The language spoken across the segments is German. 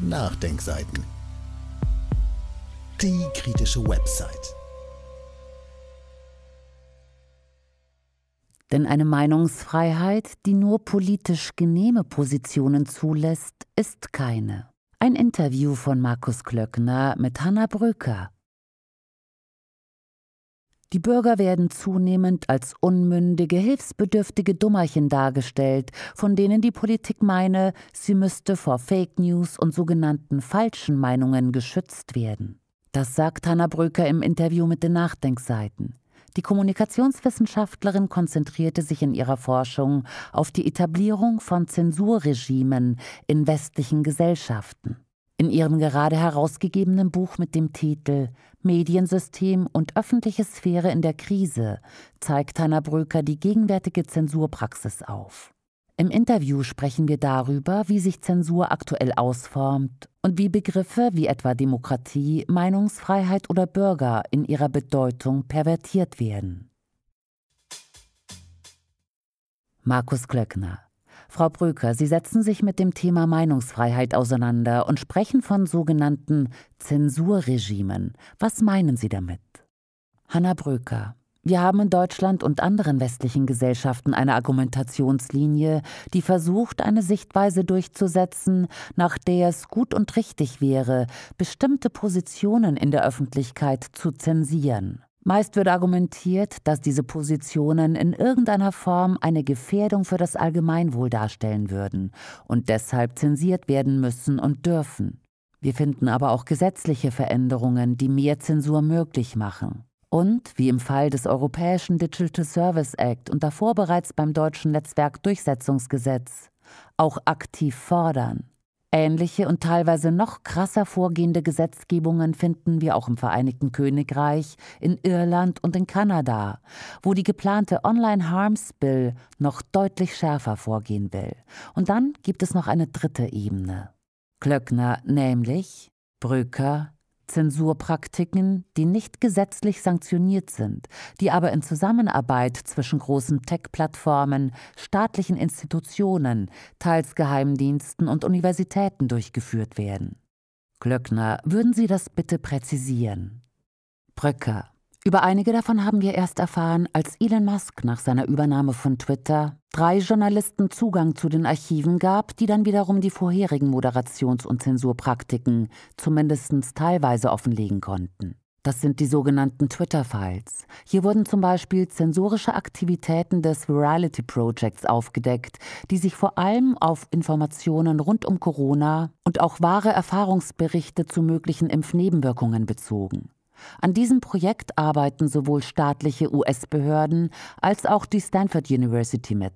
Nachdenkseiten. Die kritische Website. Denn eine Meinungsfreiheit, die nur politisch genehme Positionen zulässt, ist keine. Ein Interview von Markus Klöckner mit Hanna Brücker die Bürger werden zunehmend als unmündige, hilfsbedürftige Dummerchen dargestellt, von denen die Politik meine, sie müsste vor Fake News und sogenannten falschen Meinungen geschützt werden. Das sagt Hanna Bröker im Interview mit den Nachdenkseiten. Die Kommunikationswissenschaftlerin konzentrierte sich in ihrer Forschung auf die Etablierung von Zensurregimen in westlichen Gesellschaften. In ihrem gerade herausgegebenen Buch mit dem Titel Mediensystem und öffentliche Sphäre in der Krise zeigt Hannah Bröker die gegenwärtige Zensurpraxis auf. Im Interview sprechen wir darüber, wie sich Zensur aktuell ausformt und wie Begriffe wie etwa Demokratie, Meinungsfreiheit oder Bürger in ihrer Bedeutung pervertiert werden. Markus Klöckner Frau Bröker, Sie setzen sich mit dem Thema Meinungsfreiheit auseinander und sprechen von sogenannten Zensurregimen. Was meinen Sie damit? Hanna Bröker. Wir haben in Deutschland und anderen westlichen Gesellschaften eine Argumentationslinie, die versucht, eine Sichtweise durchzusetzen, nach der es gut und richtig wäre, bestimmte Positionen in der Öffentlichkeit zu zensieren. Meist wird argumentiert, dass diese Positionen in irgendeiner Form eine Gefährdung für das Allgemeinwohl darstellen würden und deshalb zensiert werden müssen und dürfen. Wir finden aber auch gesetzliche Veränderungen, die mehr Zensur möglich machen. Und, wie im Fall des Europäischen Digital Service Act und davor bereits beim deutschen Netzwerkdurchsetzungsgesetz, auch aktiv fordern. Ähnliche und teilweise noch krasser vorgehende Gesetzgebungen finden wir auch im Vereinigten Königreich, in Irland und in Kanada, wo die geplante Online Harms Bill noch deutlich schärfer vorgehen will. Und dann gibt es noch eine dritte Ebene. Klöckner nämlich, Brücker Zensurpraktiken, die nicht gesetzlich sanktioniert sind, die aber in Zusammenarbeit zwischen großen Tech-Plattformen, staatlichen Institutionen, teils Geheimdiensten und Universitäten durchgeführt werden. Glöckner, würden Sie das bitte präzisieren? Bröcker, über einige davon haben wir erst erfahren, als Elon Musk nach seiner Übernahme von Twitter drei Journalisten Zugang zu den Archiven gab, die dann wiederum die vorherigen Moderations- und Zensurpraktiken zumindest teilweise offenlegen konnten. Das sind die sogenannten Twitter-Files. Hier wurden zum Beispiel zensorische Aktivitäten des Virality Projects aufgedeckt, die sich vor allem auf Informationen rund um Corona und auch wahre Erfahrungsberichte zu möglichen Impfnebenwirkungen bezogen. An diesem Projekt arbeiten sowohl staatliche US-Behörden als auch die Stanford University mit.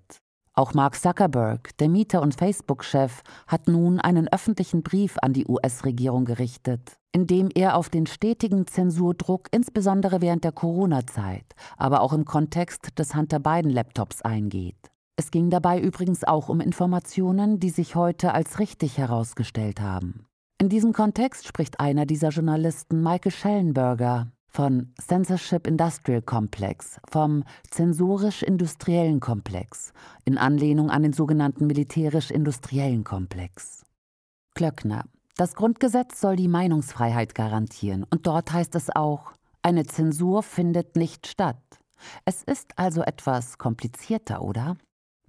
Auch Mark Zuckerberg, der Mieter und Facebook-Chef, hat nun einen öffentlichen Brief an die US-Regierung gerichtet, in dem er auf den stetigen Zensurdruck insbesondere während der Corona-Zeit, aber auch im Kontext des Hunter Biden-Laptops eingeht. Es ging dabei übrigens auch um Informationen, die sich heute als richtig herausgestellt haben. In diesem Kontext spricht einer dieser Journalisten, Michael Schellenberger, von Censorship Industrial Complex, vom zensorisch-industriellen Komplex, in Anlehnung an den sogenannten militärisch-industriellen Komplex. Klöckner. Das Grundgesetz soll die Meinungsfreiheit garantieren und dort heißt es auch, eine Zensur findet nicht statt. Es ist also etwas komplizierter, oder?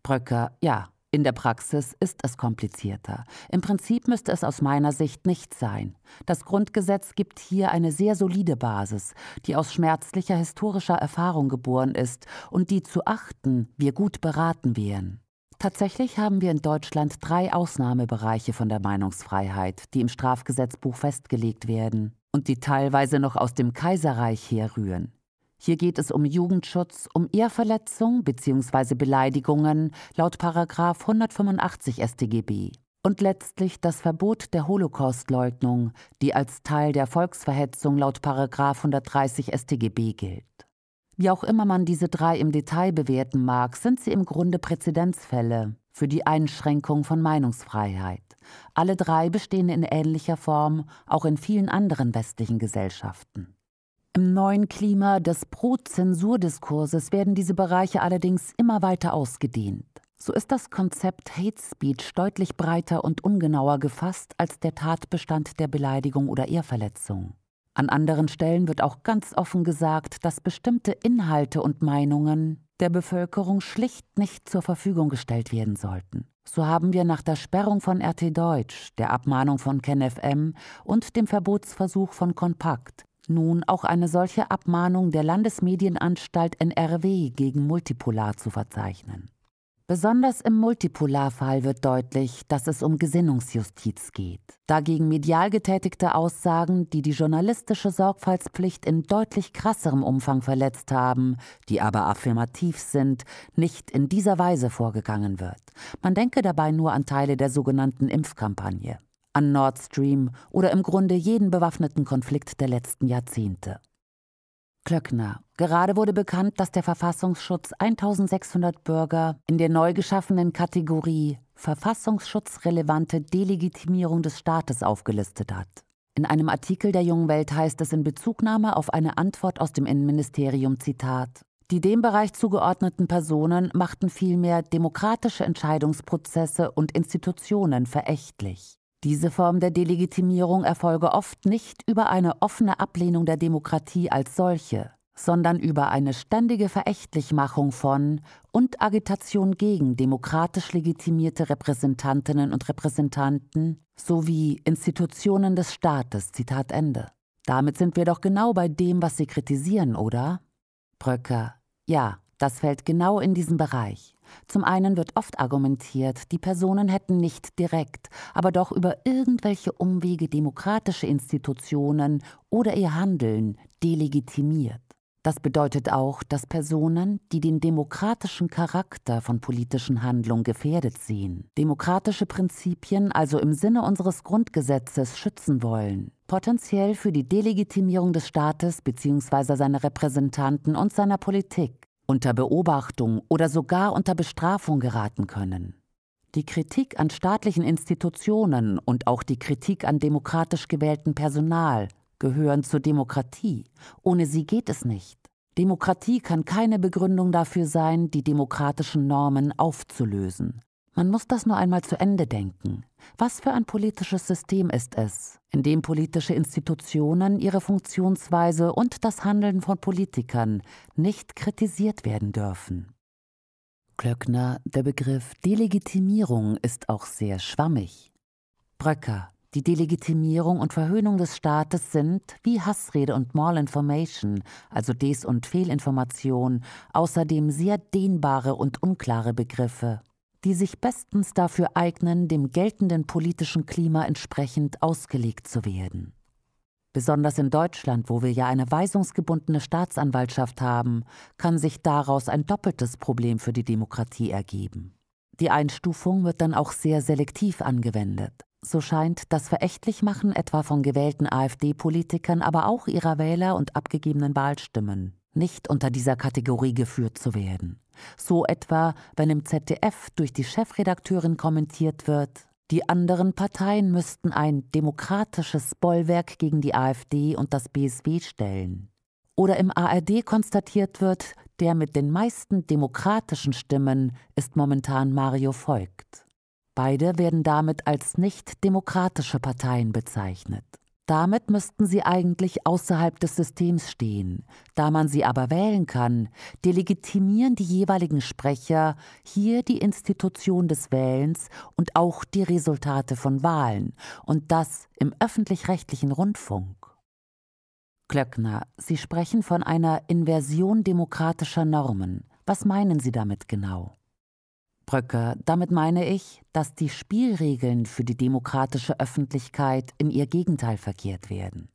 Bröcker, ja, in der Praxis ist es komplizierter. Im Prinzip müsste es aus meiner Sicht nicht sein. Das Grundgesetz gibt hier eine sehr solide Basis, die aus schmerzlicher historischer Erfahrung geboren ist und die zu achten wir gut beraten wären. Tatsächlich haben wir in Deutschland drei Ausnahmebereiche von der Meinungsfreiheit, die im Strafgesetzbuch festgelegt werden und die teilweise noch aus dem Kaiserreich herrühren. Hier geht es um Jugendschutz, um Ehrverletzung bzw. Beleidigungen laut 185 StGB und letztlich das Verbot der Holocaustleugnung, die als Teil der Volksverhetzung laut 130 StGB gilt. Wie auch immer man diese drei im Detail bewerten mag, sind sie im Grunde Präzedenzfälle für die Einschränkung von Meinungsfreiheit. Alle drei bestehen in ähnlicher Form auch in vielen anderen westlichen Gesellschaften. Im neuen Klima des Pro-Zensur-Diskurses werden diese Bereiche allerdings immer weiter ausgedehnt. So ist das Konzept Hate Speech deutlich breiter und ungenauer gefasst als der Tatbestand der Beleidigung oder Ehrverletzung. An anderen Stellen wird auch ganz offen gesagt, dass bestimmte Inhalte und Meinungen der Bevölkerung schlicht nicht zur Verfügung gestellt werden sollten. So haben wir nach der Sperrung von RT Deutsch, der Abmahnung von KenFM und dem Verbotsversuch von Kompakt nun auch eine solche Abmahnung der Landesmedienanstalt NRW gegen Multipolar zu verzeichnen. Besonders im Multipolarfall wird deutlich, dass es um Gesinnungsjustiz geht. Dagegen medial getätigte Aussagen, die die journalistische Sorgfaltspflicht in deutlich krasserem Umfang verletzt haben, die aber affirmativ sind, nicht in dieser Weise vorgegangen wird. Man denke dabei nur an Teile der sogenannten Impfkampagne an Nord Stream oder im Grunde jeden bewaffneten Konflikt der letzten Jahrzehnte. Klöckner. Gerade wurde bekannt, dass der Verfassungsschutz 1600 Bürger in der neu geschaffenen Kategorie Verfassungsschutzrelevante Delegitimierung des Staates aufgelistet hat. In einem Artikel der Jungen Welt heißt es in Bezugnahme auf eine Antwort aus dem Innenministerium Zitat die dem Bereich zugeordneten Personen machten vielmehr demokratische Entscheidungsprozesse und Institutionen verächtlich. Diese Form der Delegitimierung erfolge oft nicht über eine offene Ablehnung der Demokratie als solche, sondern über eine ständige Verächtlichmachung von und Agitation gegen demokratisch legitimierte Repräsentantinnen und Repräsentanten sowie Institutionen des Staates. Zitat Ende. Damit sind wir doch genau bei dem, was Sie kritisieren, oder? Bröcker. Ja, das fällt genau in diesen Bereich. Zum einen wird oft argumentiert, die Personen hätten nicht direkt, aber doch über irgendwelche Umwege demokratische Institutionen oder ihr Handeln delegitimiert. Das bedeutet auch, dass Personen, die den demokratischen Charakter von politischen Handlungen gefährdet sehen, demokratische Prinzipien also im Sinne unseres Grundgesetzes schützen wollen, potenziell für die Delegitimierung des Staates bzw. seiner Repräsentanten und seiner Politik unter Beobachtung oder sogar unter Bestrafung geraten können. Die Kritik an staatlichen Institutionen und auch die Kritik an demokratisch gewähltem Personal gehören zur Demokratie. Ohne sie geht es nicht. Demokratie kann keine Begründung dafür sein, die demokratischen Normen aufzulösen. Man muss das nur einmal zu Ende denken. Was für ein politisches System ist es, in dem politische Institutionen, ihre Funktionsweise und das Handeln von Politikern nicht kritisiert werden dürfen? Klöckner, der Begriff Delegitimierung ist auch sehr schwammig. Bröcker, die Delegitimierung und Verhöhnung des Staates sind, wie Hassrede und Malinformation, also Des- und Fehlinformation, außerdem sehr dehnbare und unklare Begriffe die sich bestens dafür eignen, dem geltenden politischen Klima entsprechend ausgelegt zu werden. Besonders in Deutschland, wo wir ja eine weisungsgebundene Staatsanwaltschaft haben, kann sich daraus ein doppeltes Problem für die Demokratie ergeben. Die Einstufung wird dann auch sehr selektiv angewendet. So scheint das Verächtlichmachen etwa von gewählten AfD-Politikern, aber auch ihrer Wähler und abgegebenen Wahlstimmen nicht unter dieser Kategorie geführt zu werden. So etwa, wenn im ZDF durch die Chefredakteurin kommentiert wird, die anderen Parteien müssten ein demokratisches Bollwerk gegen die AfD und das BSW stellen. Oder im ARD konstatiert wird, der mit den meisten demokratischen Stimmen ist momentan Mario Voigt. Beide werden damit als nicht demokratische Parteien bezeichnet. Damit müssten sie eigentlich außerhalb des Systems stehen. Da man sie aber wählen kann, delegitimieren die jeweiligen Sprecher hier die Institution des Wählens und auch die Resultate von Wahlen, und das im öffentlich-rechtlichen Rundfunk. Klöckner, Sie sprechen von einer Inversion demokratischer Normen. Was meinen Sie damit genau? Bröcke, damit meine ich, dass die Spielregeln für die demokratische Öffentlichkeit in ihr Gegenteil verkehrt werden.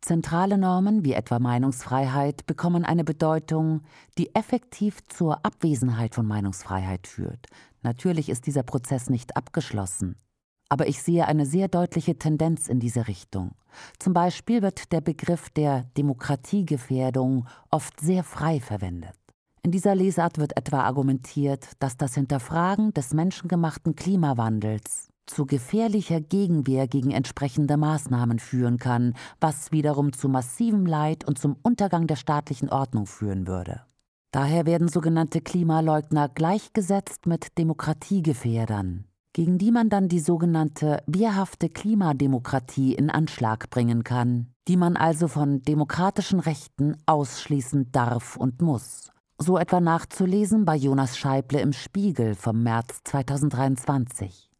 Zentrale Normen wie etwa Meinungsfreiheit bekommen eine Bedeutung, die effektiv zur Abwesenheit von Meinungsfreiheit führt. Natürlich ist dieser Prozess nicht abgeschlossen. Aber ich sehe eine sehr deutliche Tendenz in diese Richtung. Zum Beispiel wird der Begriff der Demokratiegefährdung oft sehr frei verwendet. In dieser Lesart wird etwa argumentiert, dass das Hinterfragen des menschengemachten Klimawandels zu gefährlicher Gegenwehr gegen entsprechende Maßnahmen führen kann, was wiederum zu massivem Leid und zum Untergang der staatlichen Ordnung führen würde. Daher werden sogenannte Klimaleugner gleichgesetzt mit Demokratiegefährdern, gegen die man dann die sogenannte wehrhafte Klimademokratie in Anschlag bringen kann, die man also von demokratischen Rechten ausschließen darf und muss. So etwa nachzulesen bei Jonas Scheible im Spiegel vom März 2023.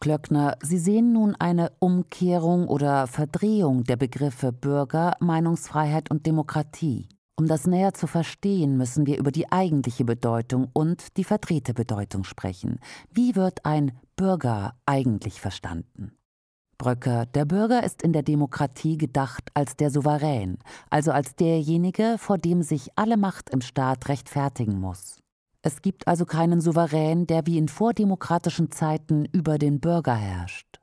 Klöckner, Sie sehen nun eine Umkehrung oder Verdrehung der Begriffe Bürger, Meinungsfreiheit und Demokratie. Um das näher zu verstehen, müssen wir über die eigentliche Bedeutung und die verdrehte Bedeutung sprechen. Wie wird ein Bürger eigentlich verstanden? Bröcker, der Bürger ist in der Demokratie gedacht als der Souverän, also als derjenige, vor dem sich alle Macht im Staat rechtfertigen muss. Es gibt also keinen Souverän, der wie in vordemokratischen Zeiten über den Bürger herrscht.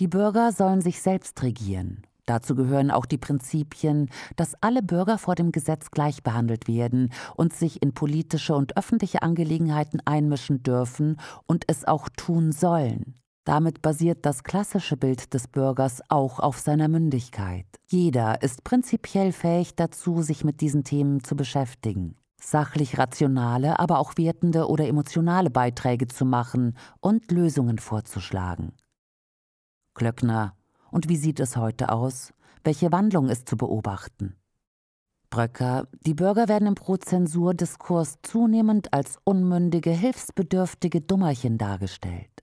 Die Bürger sollen sich selbst regieren. Dazu gehören auch die Prinzipien, dass alle Bürger vor dem Gesetz gleich behandelt werden und sich in politische und öffentliche Angelegenheiten einmischen dürfen und es auch tun sollen. Damit basiert das klassische Bild des Bürgers auch auf seiner Mündigkeit. Jeder ist prinzipiell fähig dazu, sich mit diesen Themen zu beschäftigen, sachlich rationale, aber auch wertende oder emotionale Beiträge zu machen und Lösungen vorzuschlagen. Klöckner, und wie sieht es heute aus? Welche Wandlung ist zu beobachten? Bröcker, die Bürger werden im Prozensurdiskurs zunehmend als unmündige, hilfsbedürftige Dummerchen dargestellt.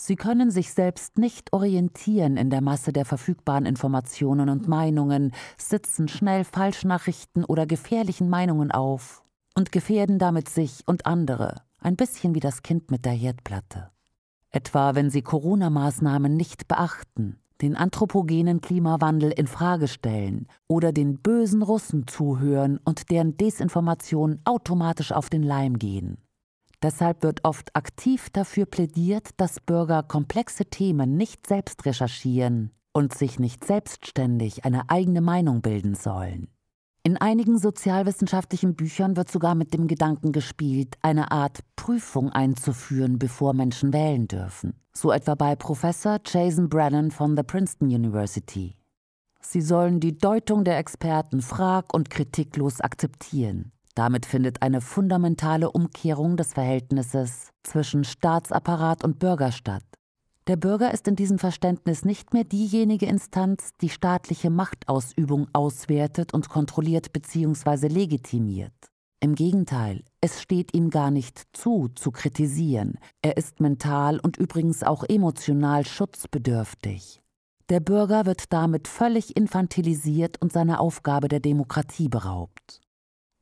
Sie können sich selbst nicht orientieren in der Masse der verfügbaren Informationen und Meinungen, sitzen schnell Falschnachrichten oder gefährlichen Meinungen auf und gefährden damit sich und andere, ein bisschen wie das Kind mit der Herdplatte. Etwa wenn sie Corona-Maßnahmen nicht beachten, den anthropogenen Klimawandel in Frage stellen oder den bösen Russen zuhören und deren Desinformation automatisch auf den Leim gehen. Deshalb wird oft aktiv dafür plädiert, dass Bürger komplexe Themen nicht selbst recherchieren und sich nicht selbstständig eine eigene Meinung bilden sollen. In einigen sozialwissenschaftlichen Büchern wird sogar mit dem Gedanken gespielt, eine Art Prüfung einzuführen, bevor Menschen wählen dürfen. So etwa bei Professor Jason Brennan von der Princeton University. Sie sollen die Deutung der Experten frag- und kritiklos akzeptieren. Damit findet eine fundamentale Umkehrung des Verhältnisses zwischen Staatsapparat und Bürger statt. Der Bürger ist in diesem Verständnis nicht mehr diejenige Instanz, die staatliche Machtausübung auswertet und kontrolliert bzw. legitimiert. Im Gegenteil, es steht ihm gar nicht zu, zu kritisieren. Er ist mental und übrigens auch emotional schutzbedürftig. Der Bürger wird damit völlig infantilisiert und seiner Aufgabe der Demokratie beraubt.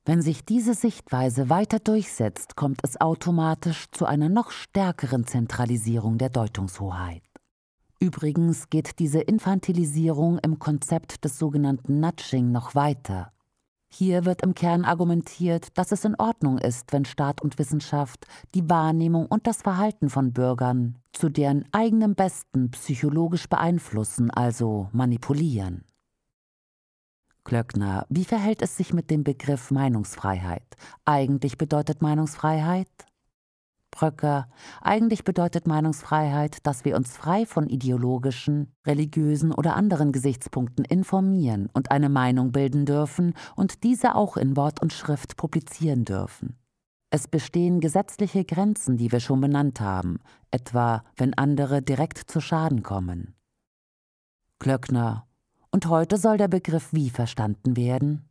Wenn sich diese Sichtweise weiter durchsetzt, kommt es automatisch zu einer noch stärkeren Zentralisierung der Deutungshoheit. Übrigens geht diese Infantilisierung im Konzept des sogenannten Nudging noch weiter. Hier wird im Kern argumentiert, dass es in Ordnung ist, wenn Staat und Wissenschaft die Wahrnehmung und das Verhalten von Bürgern zu deren eigenem Besten psychologisch beeinflussen, also manipulieren. Klöckner, wie verhält es sich mit dem Begriff Meinungsfreiheit? Eigentlich bedeutet Meinungsfreiheit? Bröcker, eigentlich bedeutet Meinungsfreiheit, dass wir uns frei von ideologischen, religiösen oder anderen Gesichtspunkten informieren und eine Meinung bilden dürfen und diese auch in Wort und Schrift publizieren dürfen. Es bestehen gesetzliche Grenzen, die wir schon benannt haben, etwa wenn andere direkt zu Schaden kommen. Klöckner, und heute soll der Begriff wie verstanden werden?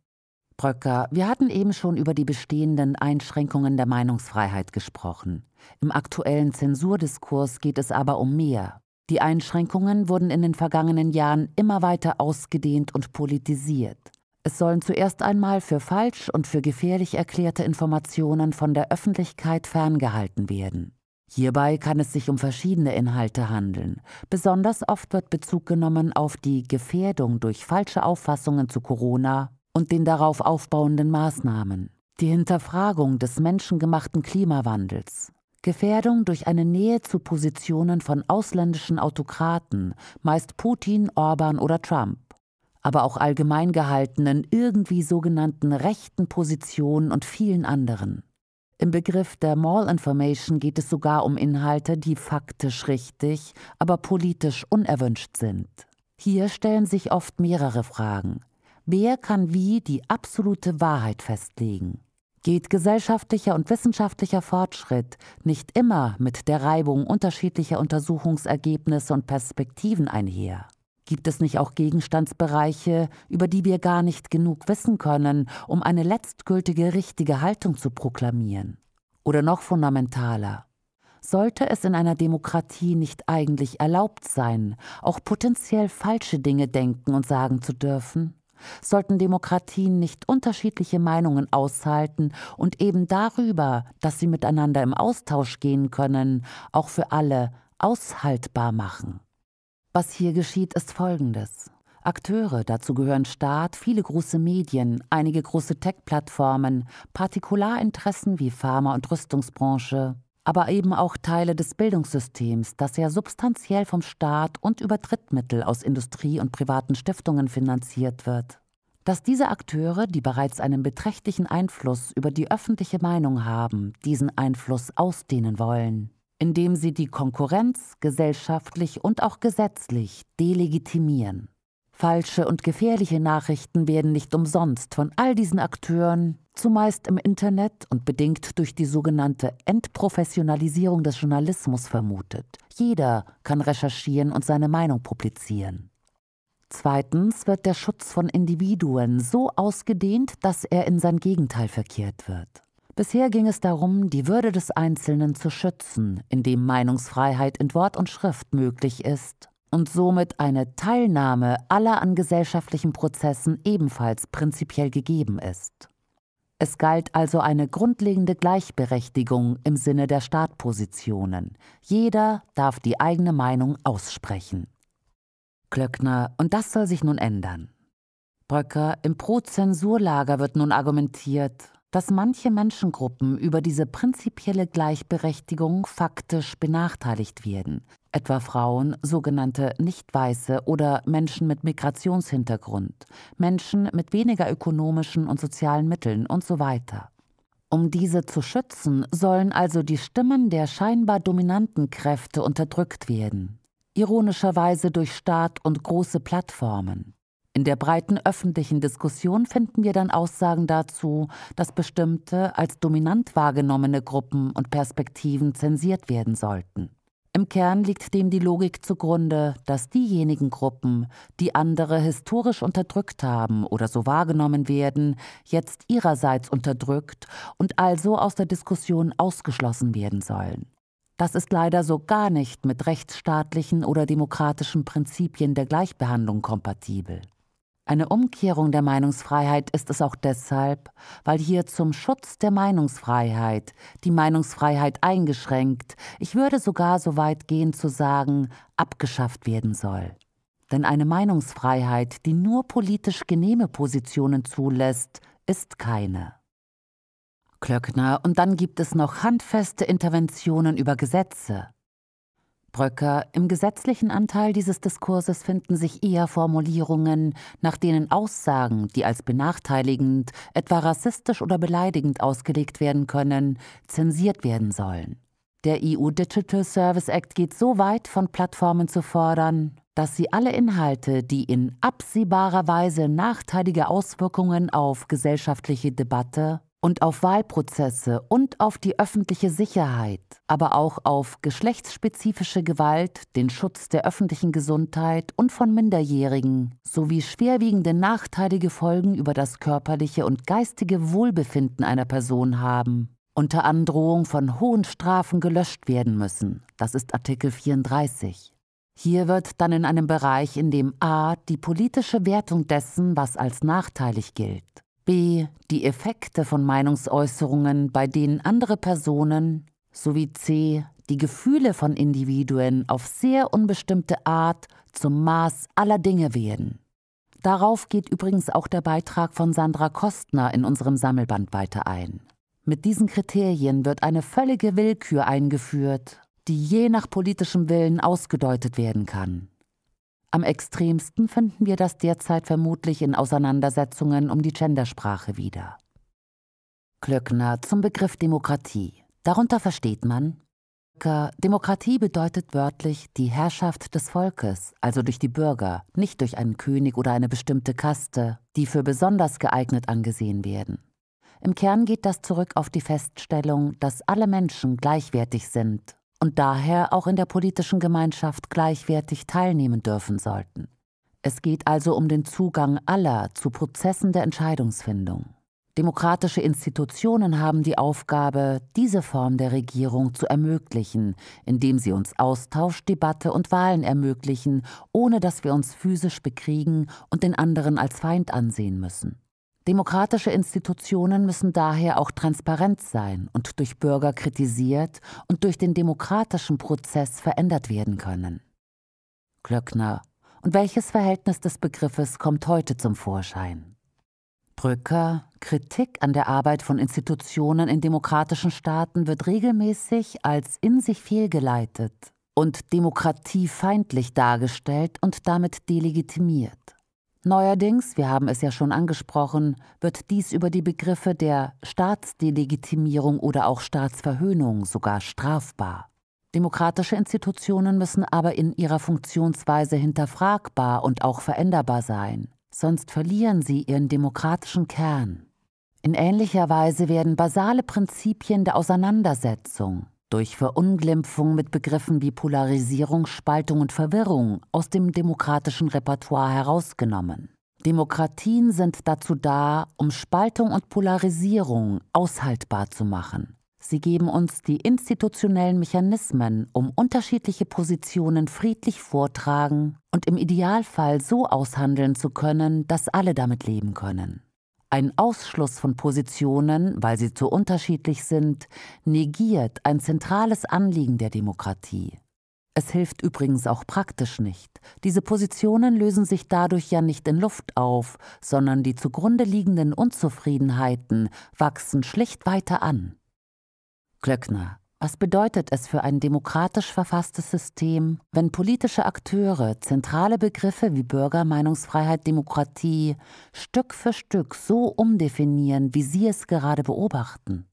Bröcker, wir hatten eben schon über die bestehenden Einschränkungen der Meinungsfreiheit gesprochen. Im aktuellen Zensurdiskurs geht es aber um mehr. Die Einschränkungen wurden in den vergangenen Jahren immer weiter ausgedehnt und politisiert. Es sollen zuerst einmal für falsch und für gefährlich erklärte Informationen von der Öffentlichkeit ferngehalten werden. Hierbei kann es sich um verschiedene Inhalte handeln. Besonders oft wird Bezug genommen auf die Gefährdung durch falsche Auffassungen zu Corona und den darauf aufbauenden Maßnahmen. Die Hinterfragung des menschengemachten Klimawandels, Gefährdung durch eine Nähe zu Positionen von ausländischen Autokraten, meist Putin, Orban oder Trump, aber auch allgemein gehaltenen, irgendwie sogenannten rechten Positionen und vielen anderen. Im Begriff der Mall Information geht es sogar um Inhalte, die faktisch richtig, aber politisch unerwünscht sind. Hier stellen sich oft mehrere Fragen. Wer kann wie die absolute Wahrheit festlegen? Geht gesellschaftlicher und wissenschaftlicher Fortschritt nicht immer mit der Reibung unterschiedlicher Untersuchungsergebnisse und Perspektiven einher? Gibt es nicht auch Gegenstandsbereiche, über die wir gar nicht genug wissen können, um eine letztgültige richtige Haltung zu proklamieren? Oder noch fundamentaler, sollte es in einer Demokratie nicht eigentlich erlaubt sein, auch potenziell falsche Dinge denken und sagen zu dürfen? Sollten Demokratien nicht unterschiedliche Meinungen aushalten und eben darüber, dass sie miteinander im Austausch gehen können, auch für alle aushaltbar machen? Was hier geschieht, ist Folgendes. Akteure, dazu gehören Staat, viele große Medien, einige große Tech-Plattformen, Partikularinteressen wie Pharma- und Rüstungsbranche, aber eben auch Teile des Bildungssystems, das ja substanziell vom Staat und über Drittmittel aus Industrie und privaten Stiftungen finanziert wird. Dass diese Akteure, die bereits einen beträchtlichen Einfluss über die öffentliche Meinung haben, diesen Einfluss ausdehnen wollen indem sie die Konkurrenz gesellschaftlich und auch gesetzlich delegitimieren. Falsche und gefährliche Nachrichten werden nicht umsonst von all diesen Akteuren, zumeist im Internet und bedingt durch die sogenannte Entprofessionalisierung des Journalismus vermutet. Jeder kann recherchieren und seine Meinung publizieren. Zweitens wird der Schutz von Individuen so ausgedehnt, dass er in sein Gegenteil verkehrt wird. Bisher ging es darum, die Würde des Einzelnen zu schützen, indem Meinungsfreiheit in Wort und Schrift möglich ist und somit eine Teilnahme aller an gesellschaftlichen Prozessen ebenfalls prinzipiell gegeben ist. Es galt also eine grundlegende Gleichberechtigung im Sinne der Startpositionen. Jeder darf die eigene Meinung aussprechen. Klöckner, und das soll sich nun ändern. Bröcker, im Prozensurlager wird nun argumentiert, dass manche Menschengruppen über diese prinzipielle Gleichberechtigung faktisch benachteiligt werden, etwa Frauen, sogenannte Nicht-Weiße oder Menschen mit Migrationshintergrund, Menschen mit weniger ökonomischen und sozialen Mitteln und so weiter. Um diese zu schützen, sollen also die Stimmen der scheinbar dominanten Kräfte unterdrückt werden, ironischerweise durch Staat und große Plattformen. In der breiten öffentlichen Diskussion finden wir dann Aussagen dazu, dass bestimmte als dominant wahrgenommene Gruppen und Perspektiven zensiert werden sollten. Im Kern liegt dem die Logik zugrunde, dass diejenigen Gruppen, die andere historisch unterdrückt haben oder so wahrgenommen werden, jetzt ihrerseits unterdrückt und also aus der Diskussion ausgeschlossen werden sollen. Das ist leider so gar nicht mit rechtsstaatlichen oder demokratischen Prinzipien der Gleichbehandlung kompatibel. Eine Umkehrung der Meinungsfreiheit ist es auch deshalb, weil hier zum Schutz der Meinungsfreiheit die Meinungsfreiheit eingeschränkt, ich würde sogar so weit gehen zu sagen, abgeschafft werden soll. Denn eine Meinungsfreiheit, die nur politisch genehme Positionen zulässt, ist keine. Klöckner, und dann gibt es noch handfeste Interventionen über Gesetze. Bröcker, im gesetzlichen Anteil dieses Diskurses finden sich eher Formulierungen, nach denen Aussagen, die als benachteiligend, etwa rassistisch oder beleidigend ausgelegt werden können, zensiert werden sollen. Der EU Digital Service Act geht so weit, von Plattformen zu fordern, dass sie alle Inhalte, die in absehbarer Weise nachteilige Auswirkungen auf gesellschaftliche Debatte, und auf Wahlprozesse und auf die öffentliche Sicherheit, aber auch auf geschlechtsspezifische Gewalt, den Schutz der öffentlichen Gesundheit und von Minderjährigen sowie schwerwiegende nachteilige Folgen über das körperliche und geistige Wohlbefinden einer Person haben unter Androhung von hohen Strafen gelöscht werden müssen. Das ist Artikel 34. Hier wird dann in einem Bereich, in dem a die politische Wertung dessen, was als nachteilig gilt, b. die Effekte von Meinungsäußerungen, bei denen andere Personen sowie c. die Gefühle von Individuen auf sehr unbestimmte Art zum Maß aller Dinge werden. Darauf geht übrigens auch der Beitrag von Sandra Kostner in unserem Sammelband weiter ein. Mit diesen Kriterien wird eine völlige Willkür eingeführt, die je nach politischem Willen ausgedeutet werden kann. Am extremsten finden wir das derzeit vermutlich in Auseinandersetzungen um die Gendersprache wieder. Klöckner zum Begriff Demokratie. Darunter versteht man, Demokratie bedeutet wörtlich die Herrschaft des Volkes, also durch die Bürger, nicht durch einen König oder eine bestimmte Kaste, die für besonders geeignet angesehen werden. Im Kern geht das zurück auf die Feststellung, dass alle Menschen gleichwertig sind und daher auch in der politischen Gemeinschaft gleichwertig teilnehmen dürfen sollten. Es geht also um den Zugang aller zu Prozessen der Entscheidungsfindung. Demokratische Institutionen haben die Aufgabe, diese Form der Regierung zu ermöglichen, indem sie uns Austausch, Debatte und Wahlen ermöglichen, ohne dass wir uns physisch bekriegen und den anderen als Feind ansehen müssen. Demokratische Institutionen müssen daher auch transparent sein und durch Bürger kritisiert und durch den demokratischen Prozess verändert werden können. Glöckner. Und welches Verhältnis des Begriffes kommt heute zum Vorschein? Brücker, Kritik an der Arbeit von Institutionen in demokratischen Staaten wird regelmäßig als in sich fehlgeleitet und demokratiefeindlich dargestellt und damit delegitimiert. Neuerdings, wir haben es ja schon angesprochen, wird dies über die Begriffe der Staatsdelegitimierung oder auch Staatsverhöhnung sogar strafbar. Demokratische Institutionen müssen aber in ihrer Funktionsweise hinterfragbar und auch veränderbar sein, sonst verlieren sie ihren demokratischen Kern. In ähnlicher Weise werden basale Prinzipien der Auseinandersetzung, durch Verunglimpfung mit Begriffen wie Polarisierung, Spaltung und Verwirrung aus dem demokratischen Repertoire herausgenommen. Demokratien sind dazu da, um Spaltung und Polarisierung aushaltbar zu machen. Sie geben uns die institutionellen Mechanismen, um unterschiedliche Positionen friedlich vortragen und im Idealfall so aushandeln zu können, dass alle damit leben können. Ein Ausschluss von Positionen, weil sie zu unterschiedlich sind, negiert ein zentrales Anliegen der Demokratie. Es hilft übrigens auch praktisch nicht. Diese Positionen lösen sich dadurch ja nicht in Luft auf, sondern die zugrunde liegenden Unzufriedenheiten wachsen schlicht weiter an. Klöckner was bedeutet es für ein demokratisch verfasstes System, wenn politische Akteure zentrale Begriffe wie Bürger, Meinungsfreiheit, Demokratie Stück für Stück so umdefinieren, wie Sie es gerade beobachten?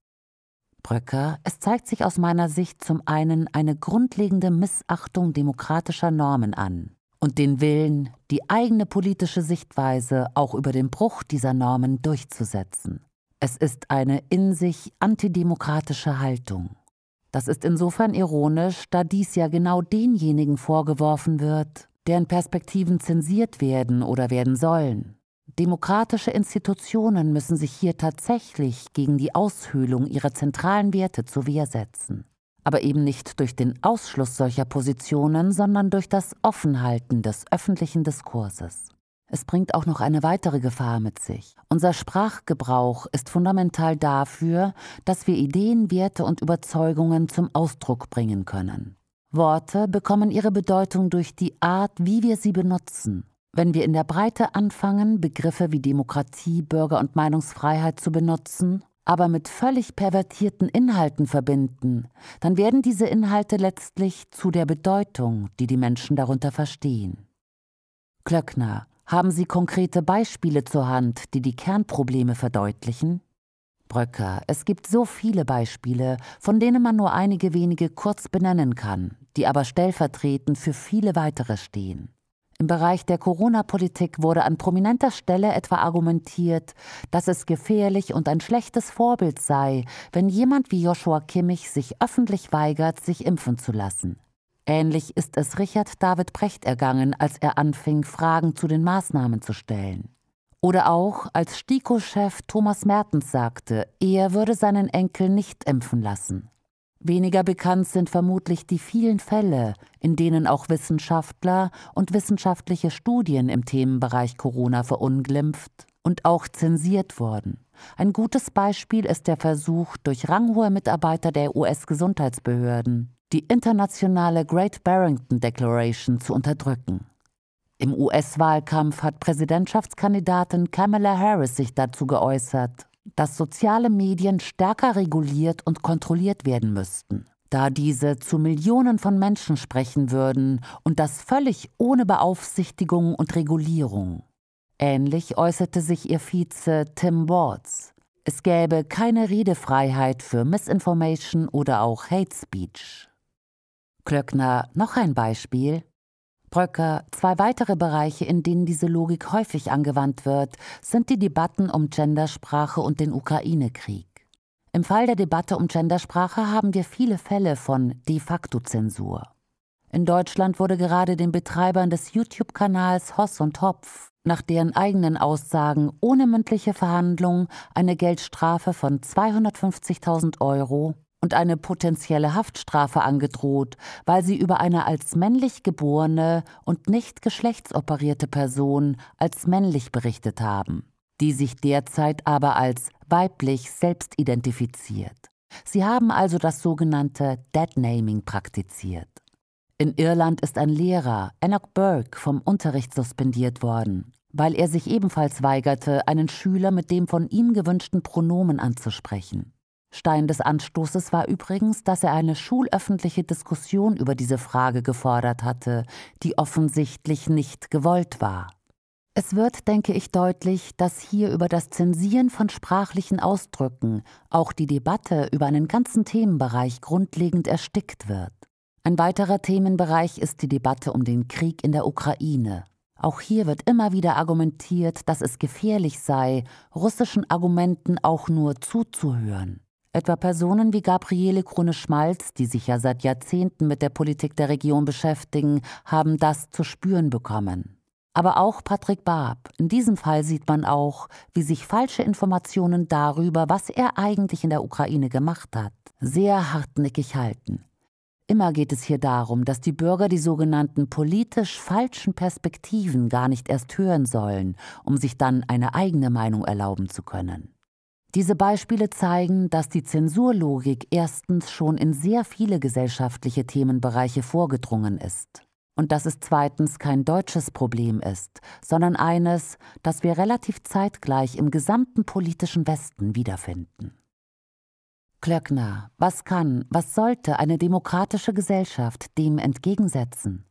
Bröcker, es zeigt sich aus meiner Sicht zum einen eine grundlegende Missachtung demokratischer Normen an und den Willen, die eigene politische Sichtweise auch über den Bruch dieser Normen durchzusetzen. Es ist eine in sich antidemokratische Haltung. Das ist insofern ironisch, da dies ja genau denjenigen vorgeworfen wird, deren Perspektiven zensiert werden oder werden sollen. Demokratische Institutionen müssen sich hier tatsächlich gegen die Aushöhlung ihrer zentralen Werte zur Wehr setzen. Aber eben nicht durch den Ausschluss solcher Positionen, sondern durch das Offenhalten des öffentlichen Diskurses. Es bringt auch noch eine weitere Gefahr mit sich. Unser Sprachgebrauch ist fundamental dafür, dass wir Ideen, Werte und Überzeugungen zum Ausdruck bringen können. Worte bekommen ihre Bedeutung durch die Art, wie wir sie benutzen. Wenn wir in der Breite anfangen, Begriffe wie Demokratie, Bürger- und Meinungsfreiheit zu benutzen, aber mit völlig pervertierten Inhalten verbinden, dann werden diese Inhalte letztlich zu der Bedeutung, die die Menschen darunter verstehen. Klöckner haben Sie konkrete Beispiele zur Hand, die die Kernprobleme verdeutlichen? Bröcker, es gibt so viele Beispiele, von denen man nur einige wenige kurz benennen kann, die aber stellvertretend für viele weitere stehen. Im Bereich der Corona-Politik wurde an prominenter Stelle etwa argumentiert, dass es gefährlich und ein schlechtes Vorbild sei, wenn jemand wie Joshua Kimmich sich öffentlich weigert, sich impfen zu lassen. Ähnlich ist es Richard David Precht ergangen, als er anfing, Fragen zu den Maßnahmen zu stellen. Oder auch, als Stiko-Chef Thomas Mertens sagte, er würde seinen Enkel nicht impfen lassen. Weniger bekannt sind vermutlich die vielen Fälle, in denen auch Wissenschaftler und wissenschaftliche Studien im Themenbereich Corona verunglimpft und auch zensiert wurden. Ein gutes Beispiel ist der Versuch durch ranghohe Mitarbeiter der US-Gesundheitsbehörden, die internationale Great Barrington Declaration zu unterdrücken. Im US-Wahlkampf hat Präsidentschaftskandidatin Kamala Harris sich dazu geäußert, dass soziale Medien stärker reguliert und kontrolliert werden müssten, da diese zu Millionen von Menschen sprechen würden und das völlig ohne Beaufsichtigung und Regulierung. Ähnlich äußerte sich ihr Vize Tim Watts. Es gäbe keine Redefreiheit für Misinformation oder auch Hate Speech. Klöckner noch ein Beispiel. Bröcker, zwei weitere Bereiche, in denen diese Logik häufig angewandt wird, sind die Debatten um Gendersprache und den Ukraine-Krieg. Im Fall der Debatte um Gendersprache haben wir viele Fälle von de facto Zensur. In Deutschland wurde gerade den Betreibern des YouTube-Kanals Hoss und Hopf nach deren eigenen Aussagen ohne mündliche Verhandlungen eine Geldstrafe von 250.000 Euro und eine potenzielle Haftstrafe angedroht, weil sie über eine als männlich geborene und nicht geschlechtsoperierte Person als männlich berichtet haben, die sich derzeit aber als weiblich selbst identifiziert. Sie haben also das sogenannte Deadnaming praktiziert. In Irland ist ein Lehrer, Enoch Burke, vom Unterricht suspendiert worden, weil er sich ebenfalls weigerte, einen Schüler mit dem von ihm gewünschten Pronomen anzusprechen. Stein des Anstoßes war übrigens, dass er eine schulöffentliche Diskussion über diese Frage gefordert hatte, die offensichtlich nicht gewollt war. Es wird, denke ich, deutlich, dass hier über das Zensieren von sprachlichen Ausdrücken auch die Debatte über einen ganzen Themenbereich grundlegend erstickt wird. Ein weiterer Themenbereich ist die Debatte um den Krieg in der Ukraine. Auch hier wird immer wieder argumentiert, dass es gefährlich sei, russischen Argumenten auch nur zuzuhören etwa Personen wie Gabriele Krone-Schmalz, die sich ja seit Jahrzehnten mit der Politik der Region beschäftigen, haben das zu spüren bekommen. Aber auch Patrick Barb. In diesem Fall sieht man auch, wie sich falsche Informationen darüber, was er eigentlich in der Ukraine gemacht hat, sehr hartnäckig halten. Immer geht es hier darum, dass die Bürger die sogenannten politisch falschen Perspektiven gar nicht erst hören sollen, um sich dann eine eigene Meinung erlauben zu können. Diese Beispiele zeigen, dass die Zensurlogik erstens schon in sehr viele gesellschaftliche Themenbereiche vorgedrungen ist und dass es zweitens kein deutsches Problem ist, sondern eines, das wir relativ zeitgleich im gesamten politischen Westen wiederfinden. Klöckner, was kann, was sollte eine demokratische Gesellschaft dem entgegensetzen?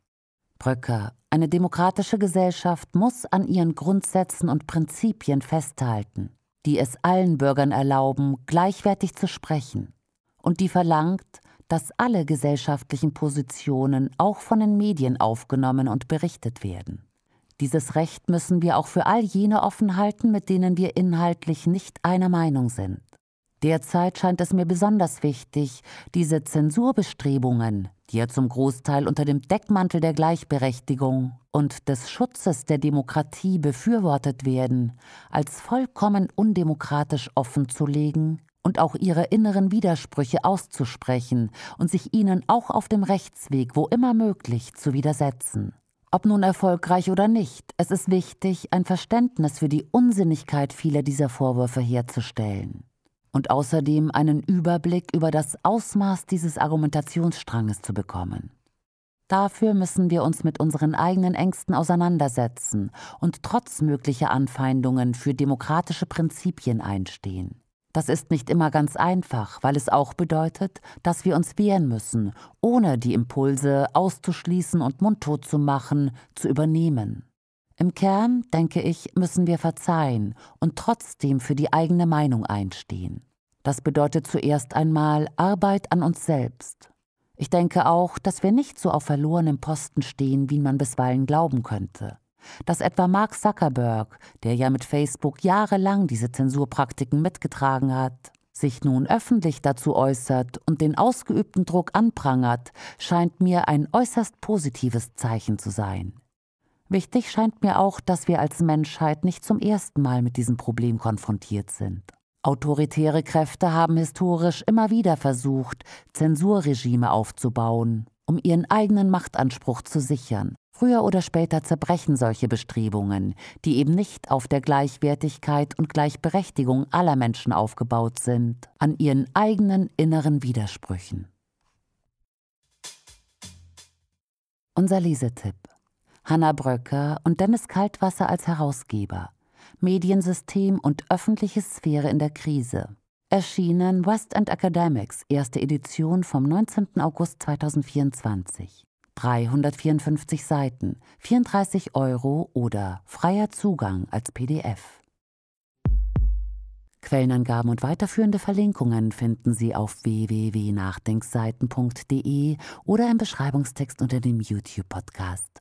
Bröcker, eine demokratische Gesellschaft muss an ihren Grundsätzen und Prinzipien festhalten die es allen Bürgern erlauben, gleichwertig zu sprechen und die verlangt, dass alle gesellschaftlichen Positionen auch von den Medien aufgenommen und berichtet werden. Dieses Recht müssen wir auch für all jene offen halten, mit denen wir inhaltlich nicht einer Meinung sind. Derzeit scheint es mir besonders wichtig, diese Zensurbestrebungen, die er zum Großteil unter dem Deckmantel der Gleichberechtigung und des Schutzes der Demokratie befürwortet werden, als vollkommen undemokratisch offenzulegen und auch ihre inneren Widersprüche auszusprechen und sich ihnen auch auf dem Rechtsweg, wo immer möglich, zu widersetzen. Ob nun erfolgreich oder nicht, es ist wichtig, ein Verständnis für die Unsinnigkeit vieler dieser Vorwürfe herzustellen und außerdem einen Überblick über das Ausmaß dieses Argumentationsstranges zu bekommen. Dafür müssen wir uns mit unseren eigenen Ängsten auseinandersetzen und trotz möglicher Anfeindungen für demokratische Prinzipien einstehen. Das ist nicht immer ganz einfach, weil es auch bedeutet, dass wir uns wehren müssen, ohne die Impulse auszuschließen und mundtot zu machen, zu übernehmen. Im Kern, denke ich, müssen wir verzeihen und trotzdem für die eigene Meinung einstehen. Das bedeutet zuerst einmal Arbeit an uns selbst. Ich denke auch, dass wir nicht so auf verlorenem Posten stehen, wie man bisweilen glauben könnte. Dass etwa Mark Zuckerberg, der ja mit Facebook jahrelang diese Zensurpraktiken mitgetragen hat, sich nun öffentlich dazu äußert und den ausgeübten Druck anprangert, scheint mir ein äußerst positives Zeichen zu sein. Wichtig scheint mir auch, dass wir als Menschheit nicht zum ersten Mal mit diesem Problem konfrontiert sind. Autoritäre Kräfte haben historisch immer wieder versucht, Zensurregime aufzubauen, um ihren eigenen Machtanspruch zu sichern. Früher oder später zerbrechen solche Bestrebungen, die eben nicht auf der Gleichwertigkeit und Gleichberechtigung aller Menschen aufgebaut sind, an ihren eigenen inneren Widersprüchen. Unser Lesetipp Hanna Bröcker und Dennis Kaltwasser als Herausgeber. Mediensystem und öffentliche Sphäre in der Krise. Erschienen West End Academics, erste Edition vom 19. August 2024. 354 Seiten, 34 Euro oder freier Zugang als PDF. Quellenangaben und weiterführende Verlinkungen finden Sie auf www.nachdenkseiten.de oder im Beschreibungstext unter dem YouTube-Podcast.